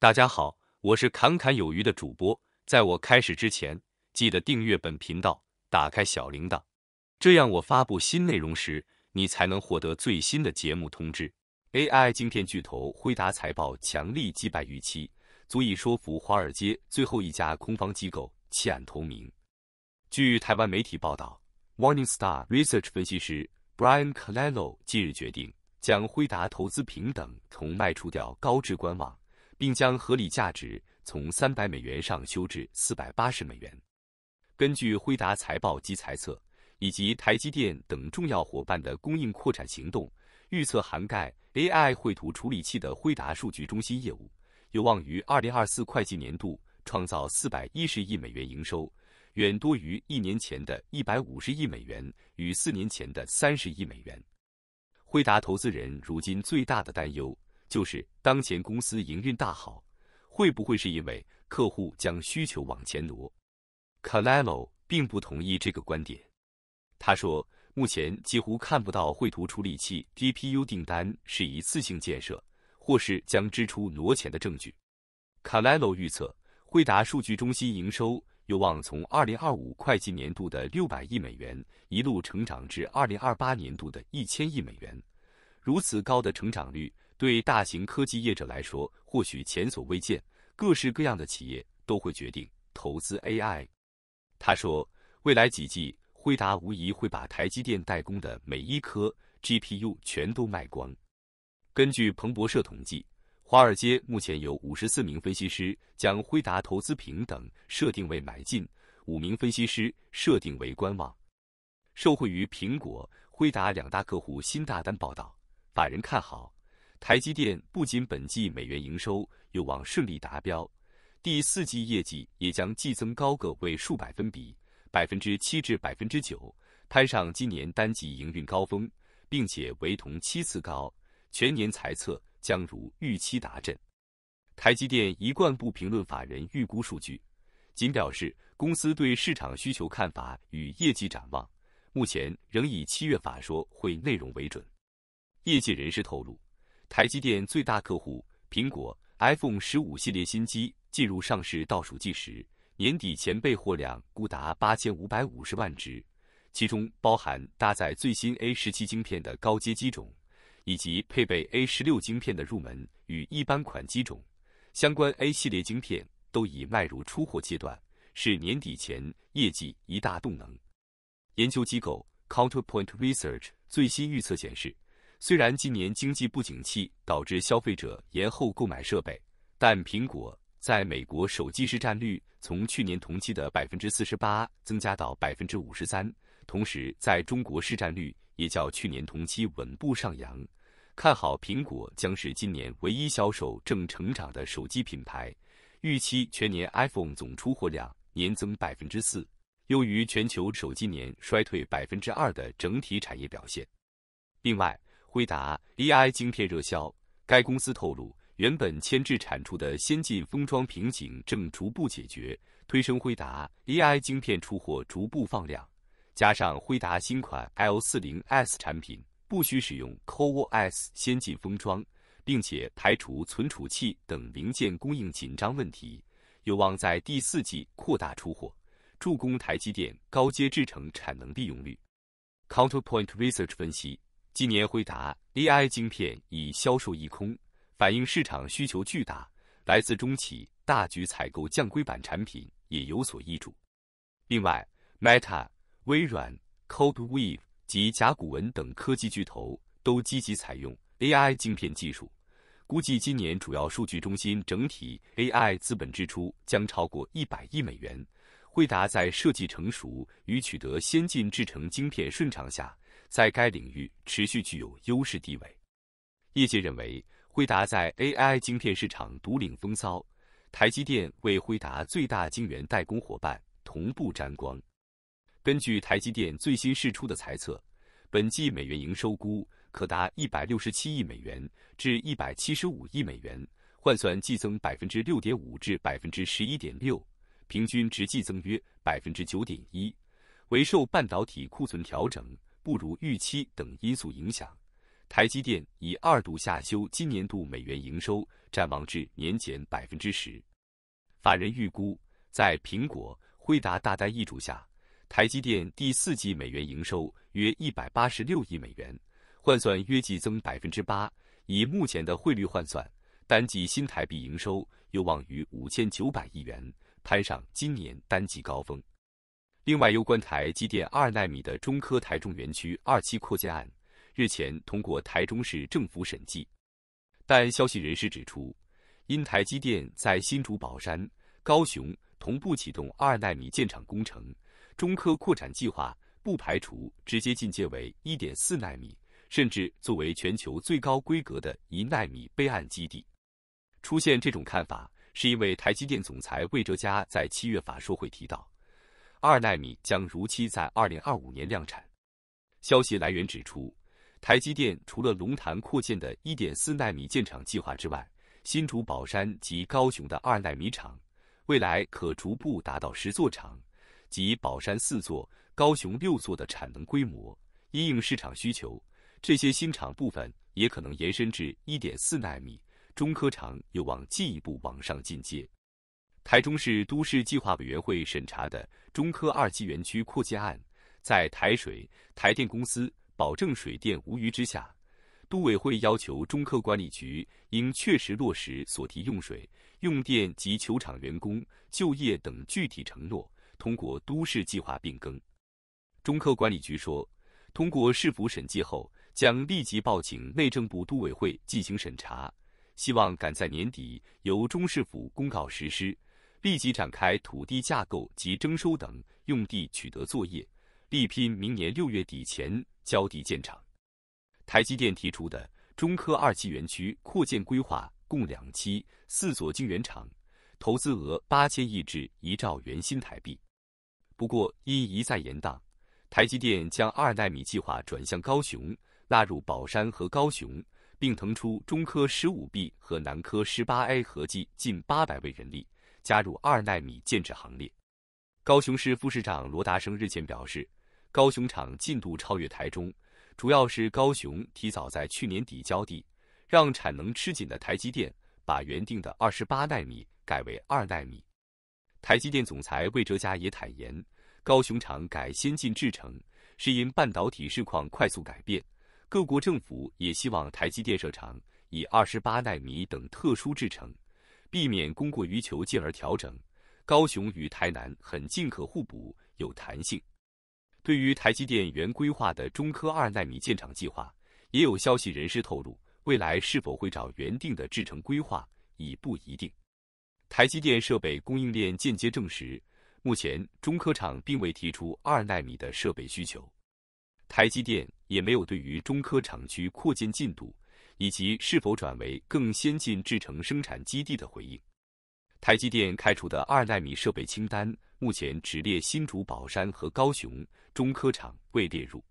大家好，我是侃侃有余的主播。在我开始之前，记得订阅本频道，打开小铃铛，这样我发布新内容时，你才能获得最新的节目通知。AI 晶片巨头辉达财报强力击败预期，足以说服华尔街最后一家空方机构弃暗投明。据台湾媒体报道，Morningstar Research 分析师 Brian Callejo 近日决定将辉达投资平等从卖出掉高至观望。并将合理价值从三百美元上修至四百八十美元。根据辉达财报及财测，以及台积电等重要伙伴的供应扩展行动，预测涵盖 AI 绘图处理器的辉达数据中心业务，有望于二零二四会计年度创造四百一十亿美元营收，远多于一年前的一百五十亿美元与四年前的三十亿美元。辉达投资人如今最大的担忧。就是当前公司营运大好，会不会是因为客户将需求往前挪 c a l l o 并不同意这个观点。他说：“目前几乎看不到绘图处理器 DPU 订单是一次性建设或是将支出挪前的证据。” c a l l o 预测，惠达数据中心营收有望从2025会计年度的60亿美元一路成长至2028年度的1000亿美元。如此高的成长率。对大型科技业者来说，或许前所未见。各式各样的企业都会决定投资 AI。他说，未来几季，辉达无疑会把台积电代工的每一颗 GPU 全都卖光。根据彭博社统计，华尔街目前有五十四名分析师将辉达投资平等设定为买进，五名分析师设定为观望。受惠于苹果、辉达两大客户新大单报道，法人看好。台积电不仅本季美元营收有望顺利达标，第四季业绩也将继增高个位数百分比，百分之七至百分之九，攀上今年单季营运高峰，并且为同期次高，全年财测将如预期达阵。台积电一贯不评论法人预估数据，仅表示公司对市场需求看法与业绩展望，目前仍以七月法说会内容为准。业界人士透露。台积电最大客户苹果 iPhone 十五系列新机进入上市倒数计时，年底前备货量估达八千五百五十万只，其中包含搭载最新 A 十七晶片的高阶机种，以及配备 A 十六晶片的入门与一般款机种。相关 A 系列晶片都已迈入出货阶段，是年底前业绩一大动能。研究机构 Counterpoint Research 最新预测显示。虽然今年经济不景气导致消费者延后购买设备，但苹果在美国手机市占率从去年同期的百分之四十八增加到百分之五十三，同时在中国市占率也较去年同期稳步上扬。看好苹果将是今年唯一销售正成长的手机品牌，预期全年 iPhone 总出货量年增百分之四，优于全球手机年衰退百分之二的整体产业表现。另外。辉达 AI 晶片热销，该公司透露，原本牵制产出的先进封装瓶颈正逐步解决，推升辉达 AI 晶片出货逐步放量。加上辉达新款 L40S 产品不需使用 CoWoS 先进封装，并且排除存储器等零件供应紧张问题，有望在第四季扩大出货，助攻台积电高阶制程产能利用率。Counterpoint Research 分析。今年，辉达 AI 晶片已销售一空，反映市场需求巨大。来自中企大举采购降规版产品也有所益处。另外，Meta、微软、c o d e w e a v e 及甲骨文等科技巨头都积极采用 AI 晶片技术。估计今年主要数据中心整体 AI 资本支出将超过100亿美元。惠达在设计成熟与取得先进制成晶片顺畅下。在该领域持续具有优势地位，业界认为辉达在 AI 晶片市场独领风骚，台积电为辉达最大晶圆代工伙伴，同步沾光。根据台积电最新释出的猜测，本季美元营收估可达一百六十七亿美元至一百七十五亿美元，换算季增百分之六点五至百分之十一点六，平均值季增约百分之九点一，为受半导体库存调整。不如预期等因素影响，台积电以二度下修今年度美元营收展望至年减百分之十。法人预估，在苹果、辉达大单易注下，台积电第四季美元营收约一百八十六亿美元，换算约计增百分之八。以目前的汇率换算，单季新台币营收有望于五千九百亿元，攀上今年单季高峰。另外，有关台积电二纳米的中科台中园区二期扩建案，日前通过台中市政府审计。但消息人士指出，因台积电在新竹、宝山、高雄同步启动二纳米建厂工程，中科扩展计划不排除直接进阶为一点四纳米，甚至作为全球最高规格的一纳米备案基地。出现这种看法，是因为台积电总裁魏哲嘉在七月法说会提到。二纳米将如期在二零二五年量产。消息来源指出，台积电除了龙潭扩建的1.4纳米建厂计划之外，新竹宝山及高雄的二纳米厂，未来可逐步达到十座厂及宝山四座、高雄六座的产能规模，因应市场需求。这些新厂部分也可能延伸至1.4纳米，中科厂有望进一步往上进阶。台中市都市计划委员会审查的中科二期园区扩建案，在台水、台电公司保证水电无虞之下，都委会要求中科管理局应确实落实所提用水、用电及球场员工就业等具体承诺，通过都市计划变更。中科管理局说，通过市府审计后，将立即报请内政部都委会进行审查，希望赶在年底由中市府公告实施。立即展开土地架构及征收等用地取得作业，力拼明年六月底前交地建厂。台积电提出的中科二期园区扩建规划共两期四座晶圆厂，投资额八千亿至一兆元新台币。不过因一再延宕，台积电将二纳米计划转向高雄，纳入宝山和高雄，并腾出中科十五 B 和南科十八 A，合计近八百位人力。加入二纳米建制行列。高雄市副市长罗达生日前表示，高雄厂进度超越台中，主要是高雄提早在去年底交地，让产能吃紧的台积电把原定的二十八纳米改为二纳米。台积电总裁魏哲嘉也坦言，高雄厂改先进制程是因半导体市况快速改变，各国政府也希望台积电设厂以二十八纳米等特殊制程。避免供过于求，进而调整。高雄与台南很近，可互补，有弹性。对于台积电原规划的中科二纳米建厂计划，也有消息人士透露，未来是否会找原定的制程规划已不一定。台积电设备供应链间接证实，目前中科厂并未提出二纳米的设备需求，台积电也没有对于中科厂区扩建进度。以及是否转为更先进制程生产基地的回应。台积电开出的二纳米设备清单，目前只列新竹宝山和高雄中科厂未列入。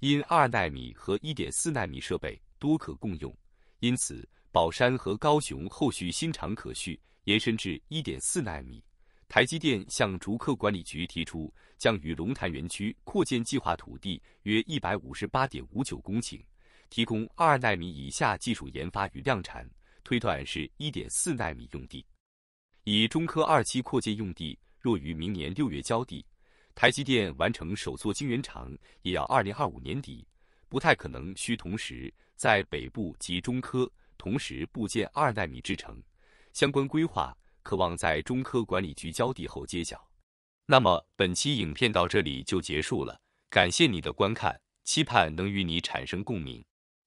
因二纳米和一点四纳米设备多可共用，因此宝山和高雄后续新厂可续延伸至一点四纳米。台积电向竹科管理局提出，将于龙潭园区扩建计划土地约一百五十八点五九公顷。提供二纳米以下技术研发与量产，推断是一点四纳米用地。以中科二期扩建用地，若于明年六月交地，台积电完成首座晶圆厂也要二零二五年底，不太可能需同时在北部及中科同时布建二纳米制程。相关规划渴望在中科管理局交地后揭晓。那么本期影片到这里就结束了，感谢你的观看，期盼能与你产生共鸣。